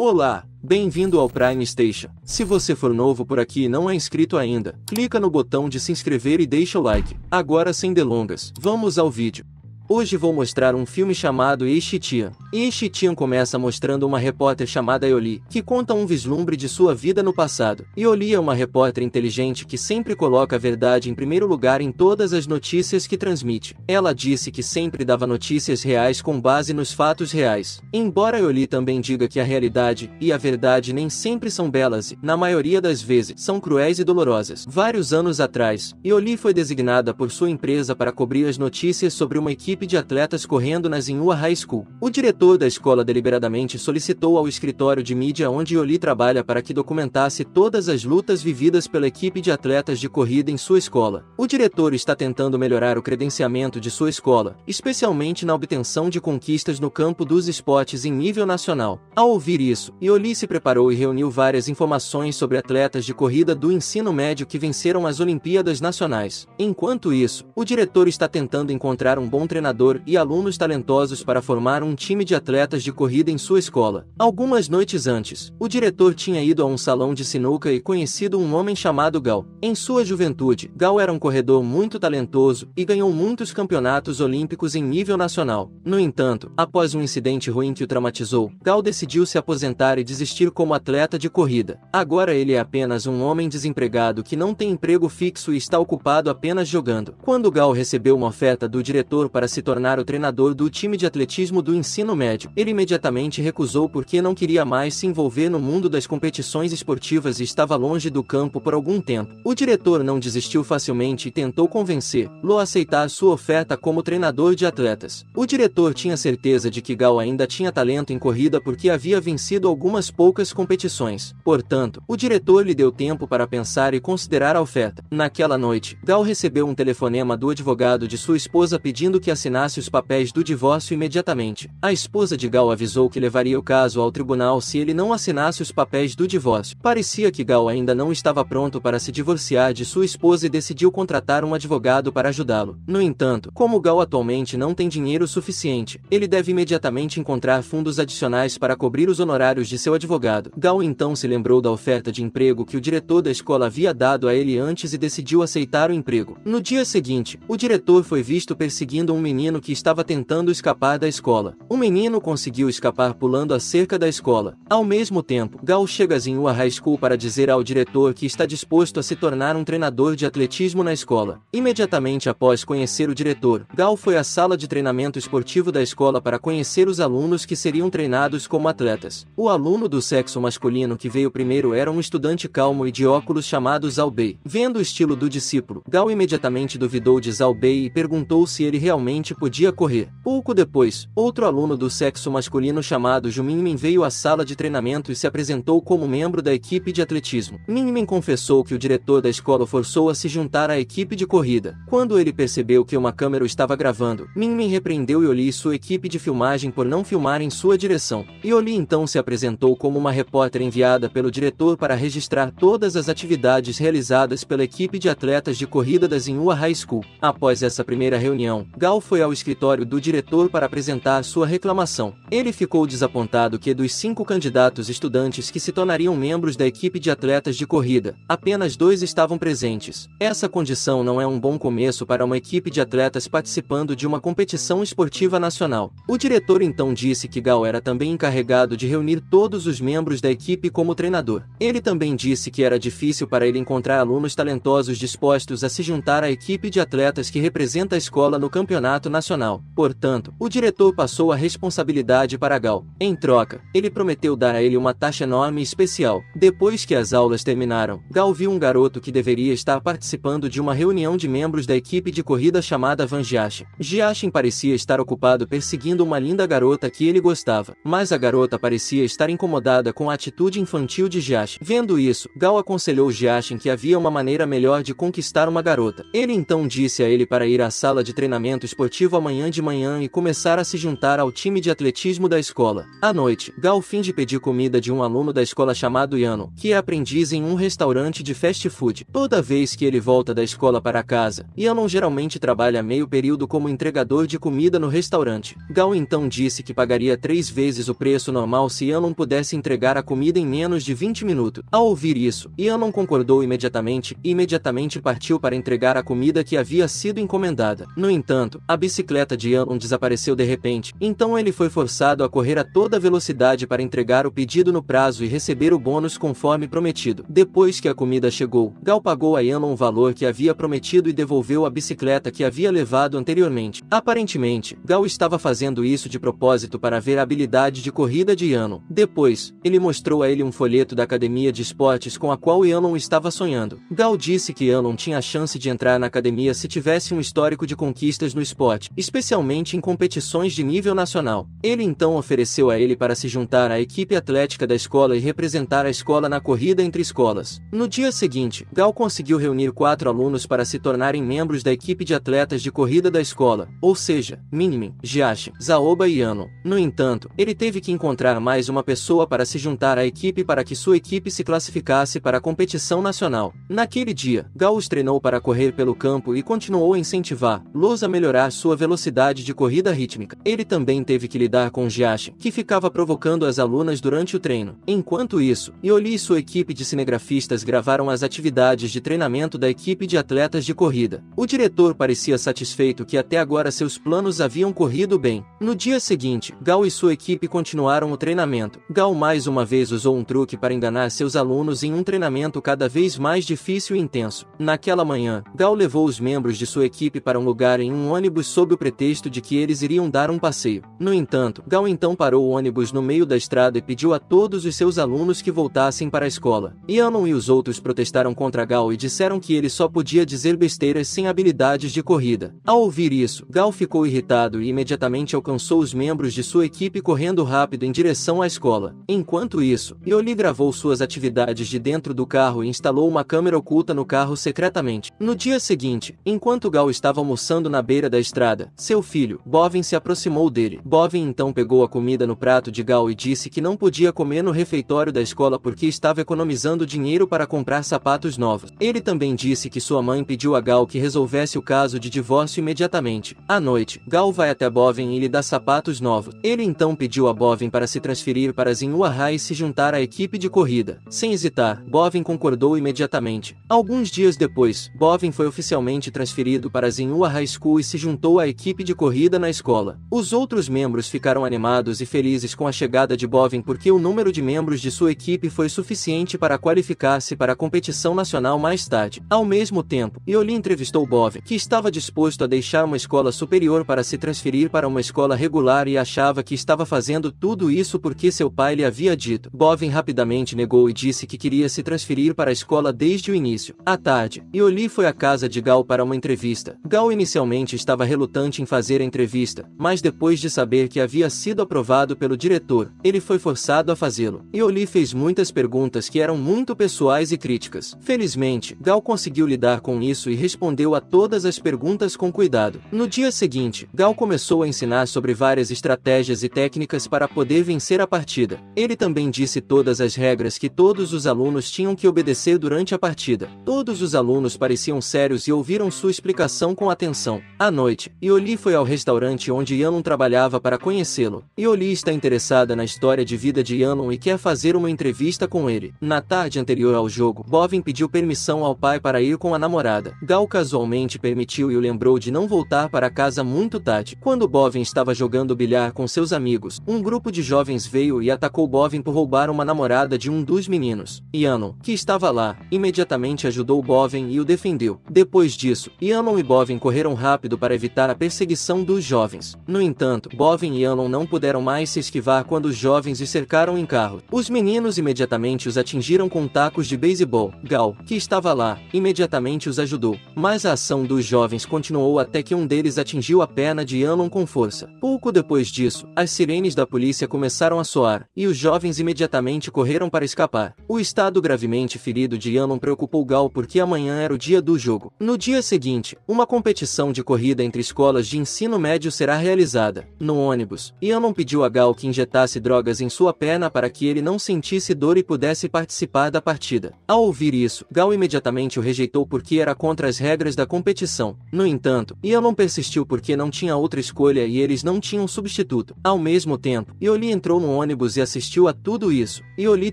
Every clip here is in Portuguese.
Olá, bem-vindo ao Prime Station. Se você for novo por aqui e não é inscrito ainda, clica no botão de se inscrever e deixa o like. Agora sem delongas, vamos ao vídeo. Hoje vou mostrar um filme chamado Ishitian. Ishitian começa mostrando uma repórter chamada Yoli, que conta um vislumbre de sua vida no passado. Yoli é uma repórter inteligente que sempre coloca a verdade em primeiro lugar em todas as notícias que transmite. Ela disse que sempre dava notícias reais com base nos fatos reais. Embora Yoli também diga que a realidade e a verdade nem sempre são belas e, na maioria das vezes, são cruéis e dolorosas. Vários anos atrás, Yoli foi designada por sua empresa para cobrir as notícias sobre uma equipe equipe de atletas correndo na Zinhua High School. O diretor da escola deliberadamente solicitou ao escritório de mídia onde Yoli trabalha para que documentasse todas as lutas vividas pela equipe de atletas de corrida em sua escola. O diretor está tentando melhorar o credenciamento de sua escola, especialmente na obtenção de conquistas no campo dos esportes em nível nacional. Ao ouvir isso, Yoli se preparou e reuniu várias informações sobre atletas de corrida do ensino médio que venceram as Olimpíadas Nacionais. Enquanto isso, o diretor está tentando encontrar um bom treinamento treinador e alunos talentosos para formar um time de atletas de corrida em sua escola. Algumas noites antes, o diretor tinha ido a um salão de sinuca e conhecido um homem chamado Gal. Em sua juventude, Gal era um corredor muito talentoso e ganhou muitos campeonatos olímpicos em nível nacional. No entanto, após um incidente ruim que o traumatizou, Gal decidiu se aposentar e desistir como atleta de corrida. Agora ele é apenas um homem desempregado que não tem emprego fixo e está ocupado apenas jogando. Quando Gal recebeu uma oferta do diretor para se se tornar o treinador do time de atletismo do ensino médio. Ele imediatamente recusou porque não queria mais se envolver no mundo das competições esportivas e estava longe do campo por algum tempo. O diretor não desistiu facilmente e tentou convencer-lo a aceitar sua oferta como treinador de atletas. O diretor tinha certeza de que Gal ainda tinha talento em corrida porque havia vencido algumas poucas competições. Portanto, o diretor lhe deu tempo para pensar e considerar a oferta. Naquela noite, Gal recebeu um telefonema do advogado de sua esposa pedindo que a assinasse os papéis do divórcio imediatamente. A esposa de Gal avisou que levaria o caso ao tribunal se ele não assinasse os papéis do divórcio. Parecia que Gal ainda não estava pronto para se divorciar de sua esposa e decidiu contratar um advogado para ajudá-lo. No entanto, como Gal atualmente não tem dinheiro suficiente, ele deve imediatamente encontrar fundos adicionais para cobrir os honorários de seu advogado. Gal então se lembrou da oferta de emprego que o diretor da escola havia dado a ele antes e decidiu aceitar o emprego. No dia seguinte, o diretor foi visto perseguindo um menino que estava tentando escapar da escola. O menino conseguiu escapar pulando a cerca da escola. Ao mesmo tempo, Gal chega em Ua High School para dizer ao diretor que está disposto a se tornar um treinador de atletismo na escola. Imediatamente após conhecer o diretor, Gal foi à sala de treinamento esportivo da escola para conhecer os alunos que seriam treinados como atletas. O aluno do sexo masculino que veio primeiro era um estudante calmo e de óculos chamado Zalbei. Vendo o estilo do discípulo, Gal imediatamente duvidou de Zalbei e perguntou se ele realmente podia correr. Pouco depois, outro aluno do sexo masculino chamado Ju Minmin veio à sala de treinamento e se apresentou como membro da equipe de atletismo. Minmin confessou que o diretor da escola forçou a se juntar à equipe de corrida. Quando ele percebeu que uma câmera o estava gravando, Minmin repreendeu Yoli e sua equipe de filmagem por não filmar em sua direção. Yoli então se apresentou como uma repórter enviada pelo diretor para registrar todas as atividades realizadas pela equipe de atletas de corrida da Zinhua High School. Após essa primeira reunião, Gal foi ao escritório do diretor para apresentar sua reclamação. Ele ficou desapontado que dos cinco candidatos estudantes que se tornariam membros da equipe de atletas de corrida, apenas dois estavam presentes. Essa condição não é um bom começo para uma equipe de atletas participando de uma competição esportiva nacional. O diretor então disse que Gal era também encarregado de reunir todos os membros da equipe como treinador. Ele também disse que era difícil para ele encontrar alunos talentosos dispostos a se juntar à equipe de atletas que representa a escola no campeonato campeonato nacional. Portanto, o diretor passou a responsabilidade para Gal. Em troca, ele prometeu dar a ele uma taxa enorme e especial. Depois que as aulas terminaram, Gal viu um garoto que deveria estar participando de uma reunião de membros da equipe de corrida chamada Van Giachin. Giachin parecia estar ocupado perseguindo uma linda garota que ele gostava, mas a garota parecia estar incomodada com a atitude infantil de Giachin. Vendo isso, Gal aconselhou Giachin que havia uma maneira melhor de conquistar uma garota. Ele então disse a ele para ir à sala de treinamento esportivo esportivo amanhã de manhã e começar a se juntar ao time de atletismo da escola. À noite, Gal finge pedir comida de um aluno da escola chamado Yano, que é aprendiz em um restaurante de fast food. Toda vez que ele volta da escola para casa, Yano geralmente trabalha meio período como entregador de comida no restaurante. Gal então disse que pagaria três vezes o preço normal se Yano pudesse entregar a comida em menos de 20 minutos. Ao ouvir isso, Yano concordou imediatamente e imediatamente partiu para entregar a comida que havia sido encomendada. No entanto, a bicicleta de Yeon desapareceu de repente, então ele foi forçado a correr a toda velocidade para entregar o pedido no prazo e receber o bônus conforme prometido. Depois que a comida chegou, Gal pagou a Yeon o valor que havia prometido e devolveu a bicicleta que havia levado anteriormente. Aparentemente, Gal estava fazendo isso de propósito para ver a habilidade de corrida de Yeon. Depois, ele mostrou a ele um folheto da academia de esportes com a qual Yeon estava sonhando. Gal disse que Yeon tinha a chance de entrar na academia se tivesse um histórico de conquistas no esporte Scott, especialmente em competições de nível nacional. Ele então ofereceu a ele para se juntar à equipe atlética da escola e representar a escola na corrida entre escolas. No dia seguinte, Gal conseguiu reunir quatro alunos para se tornarem membros da equipe de atletas de corrida da escola, ou seja, Minimin, Jiashi, Zaoba e Yano. No entanto, ele teve que encontrar mais uma pessoa para se juntar à equipe para que sua equipe se classificasse para a competição nacional. Naquele dia, Gal os treinou para correr pelo campo e continuou a incentivar Los a melhorar sua velocidade de corrida rítmica. Ele também teve que lidar com Jiashi, que ficava provocando as alunas durante o treino. Enquanto isso, Yoli e sua equipe de cinegrafistas gravaram as atividades de treinamento da equipe de atletas de corrida. O diretor parecia satisfeito que até agora seus planos haviam corrido bem. No dia seguinte, Gal e sua equipe continuaram o treinamento. Gal mais uma vez usou um truque para enganar seus alunos em um treinamento cada vez mais difícil e intenso. Naquela manhã, Gal levou os membros de sua equipe para um lugar em um ônibus ônibus sob o pretexto de que eles iriam dar um passeio. No entanto, Gal então parou o ônibus no meio da estrada e pediu a todos os seus alunos que voltassem para a escola. Yannon e os outros protestaram contra Gal e disseram que ele só podia dizer besteiras sem habilidades de corrida. Ao ouvir isso, Gal ficou irritado e imediatamente alcançou os membros de sua equipe correndo rápido em direção à escola. Enquanto isso, Yoli gravou suas atividades de dentro do carro e instalou uma câmera oculta no carro secretamente. No dia seguinte, enquanto Gal estava almoçando na beira da estrada. Seu filho, Bovin, se aproximou dele. Bovin então pegou a comida no prato de Gal e disse que não podia comer no refeitório da escola porque estava economizando dinheiro para comprar sapatos novos. Ele também disse que sua mãe pediu a Gal que resolvesse o caso de divórcio imediatamente. À noite, Gal vai até Bovin e lhe dá sapatos novos. Ele então pediu a Bovin para se transferir para Zinhuahá e se juntar à equipe de corrida. Sem hesitar, Bovin concordou imediatamente. Alguns dias depois, Bovin foi oficialmente transferido para Zinhua High School e se juntou aumentou a equipe de corrida na escola. Os outros membros ficaram animados e felizes com a chegada de Bovin porque o número de membros de sua equipe foi suficiente para qualificar-se para a competição nacional mais tarde. Ao mesmo tempo, Yoli entrevistou Bovin, que estava disposto a deixar uma escola superior para se transferir para uma escola regular e achava que estava fazendo tudo isso porque seu pai lhe havia dito. Bovin rapidamente negou e disse que queria se transferir para a escola desde o início. À tarde, Yoli foi à casa de Gal para uma entrevista. Gal inicialmente estava relutante em fazer a entrevista, mas depois de saber que havia sido aprovado pelo diretor, ele foi forçado a fazê-lo. E Oli fez muitas perguntas que eram muito pessoais e críticas. Felizmente, Gal conseguiu lidar com isso e respondeu a todas as perguntas com cuidado. No dia seguinte, Gal começou a ensinar sobre várias estratégias e técnicas para poder vencer a partida. Ele também disse todas as regras que todos os alunos tinham que obedecer durante a partida. Todos os alunos pareciam sérios e ouviram sua explicação com atenção. À noite, noite, foi ao restaurante onde Yannon trabalhava para conhecê-lo. Yoli está interessada na história de vida de Yannon e quer fazer uma entrevista com ele. Na tarde anterior ao jogo, Bovin pediu permissão ao pai para ir com a namorada. Gal casualmente permitiu e o lembrou de não voltar para casa muito tarde. Quando Bovin estava jogando bilhar com seus amigos, um grupo de jovens veio e atacou Bovin por roubar uma namorada de um dos meninos. Yannon, que estava lá, imediatamente ajudou Bovin e o defendeu. Depois disso, Yannon e Bovin correram rápido para evitar evitar a perseguição dos jovens. No entanto, Bovin e Anon não puderam mais se esquivar quando os jovens os cercaram em carro. Os meninos imediatamente os atingiram com tacos de beisebol. Gal, que estava lá, imediatamente os ajudou, mas a ação dos jovens continuou até que um deles atingiu a perna de Anon com força. Pouco depois disso, as sirenes da polícia começaram a soar, e os jovens imediatamente correram para escapar. O estado gravemente ferido de Anon preocupou Gal porque amanhã era o dia do jogo. No dia seguinte, uma competição de corrida entre entre escolas de ensino médio será realizada, no ônibus, Ianon pediu a Gal que injetasse drogas em sua perna para que ele não sentisse dor e pudesse participar da partida. Ao ouvir isso, Gal imediatamente o rejeitou porque era contra as regras da competição. No entanto, Ianon persistiu porque não tinha outra escolha e eles não tinham substituto. Ao mesmo tempo, Ioli entrou no ônibus e assistiu a tudo isso. Ioli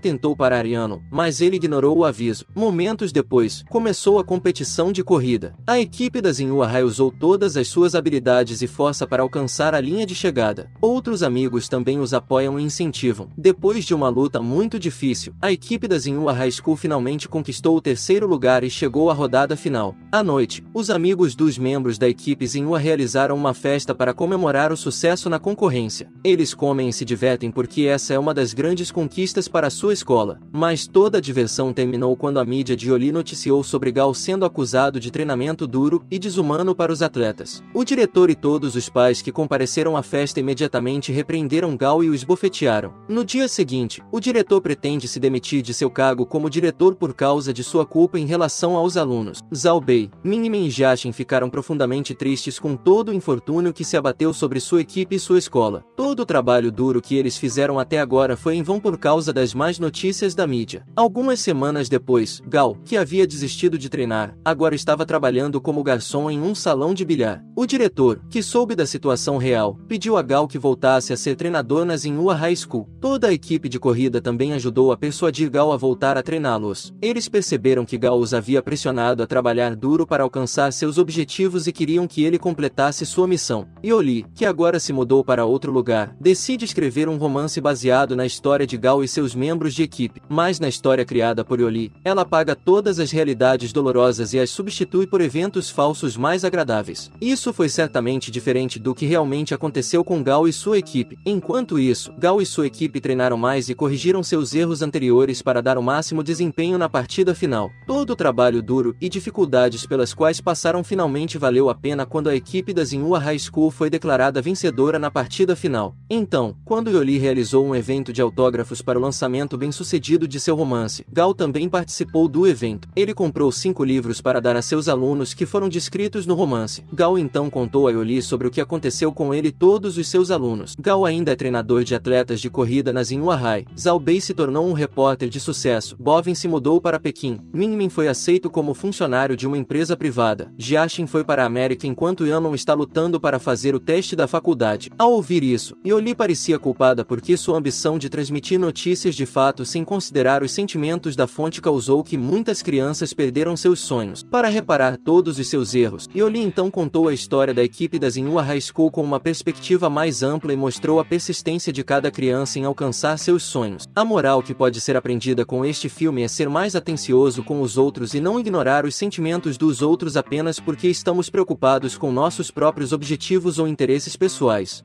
tentou parar Ianon, mas ele ignorou o aviso. Momentos depois, começou a competição de corrida. A equipe da Zinhua usou todas as suas habilidades e força para alcançar a linha de chegada. Outros amigos também os apoiam e incentivam. Depois de uma luta muito difícil, a equipe da Zinhua High School finalmente conquistou o terceiro lugar e chegou à rodada final. À noite, os amigos dos membros da equipe Zinhua realizaram uma festa para comemorar o sucesso na concorrência. Eles comem e se divertem porque essa é uma das grandes conquistas para sua escola. Mas toda a diversão terminou quando a mídia de Oli noticiou sobre Gal sendo acusado de treinamento duro e desumano para os atletas. O diretor e todos os pais que compareceram à festa imediatamente repreenderam Gal e o esbofetearam. No dia seguinte, o diretor pretende se demitir de seu cargo como diretor por causa de sua culpa em relação aos alunos. Zhao Bei, Minimen e Jashin ficaram profundamente tristes com todo o infortúnio que se abateu sobre sua equipe e sua escola. Todo o trabalho duro que eles fizeram até agora foi em vão por causa das más notícias da mídia. Algumas semanas depois, Gal, que havia desistido de treinar, agora estava trabalhando como garçom em um salão de bilhar. O diretor, que soube da situação real, pediu a Gal que voltasse a ser treinador nas Inua High School. Toda a equipe de corrida também ajudou a persuadir Gal a voltar a treiná-los. Eles perceberam que Gal os havia pressionado a trabalhar duro para alcançar seus objetivos e queriam que ele completasse sua missão. Yoli, que agora se mudou para outro lugar, decide escrever um romance baseado na história de Gal e seus membros de equipe. Mas na história criada por Yoli, ela apaga todas as realidades dolorosas e as substitui por eventos falsos mais agradáveis. Isso isso foi certamente diferente do que realmente aconteceu com Gal e sua equipe. Enquanto isso, Gal e sua equipe treinaram mais e corrigiram seus erros anteriores para dar o máximo desempenho na partida final. Todo o trabalho duro e dificuldades pelas quais passaram finalmente valeu a pena quando a equipe da Zinhua High School foi declarada vencedora na partida final. Então, quando Yoli realizou um evento de autógrafos para o lançamento bem-sucedido de seu romance, Gal também participou do evento. Ele comprou cinco livros para dar a seus alunos que foram descritos no romance. Gal então então contou a Yoli sobre o que aconteceu com ele e todos os seus alunos. Gao ainda é treinador de atletas de corrida na Zinhuahai. Zhao Bei se tornou um repórter de sucesso. Bovin se mudou para Pequim. Minmin foi aceito como funcionário de uma empresa privada. Jiaxin foi para a América enquanto Yanon está lutando para fazer o teste da faculdade. Ao ouvir isso, Yoli parecia culpada porque sua ambição de transmitir notícias de fato sem considerar os sentimentos da fonte causou que muitas crianças perderam seus sonhos. Para reparar todos os seus erros, Yoli então contou a história história da equipe das Inua High School com uma perspectiva mais ampla e mostrou a persistência de cada criança em alcançar seus sonhos. A moral que pode ser aprendida com este filme é ser mais atencioso com os outros e não ignorar os sentimentos dos outros apenas porque estamos preocupados com nossos próprios objetivos ou interesses pessoais.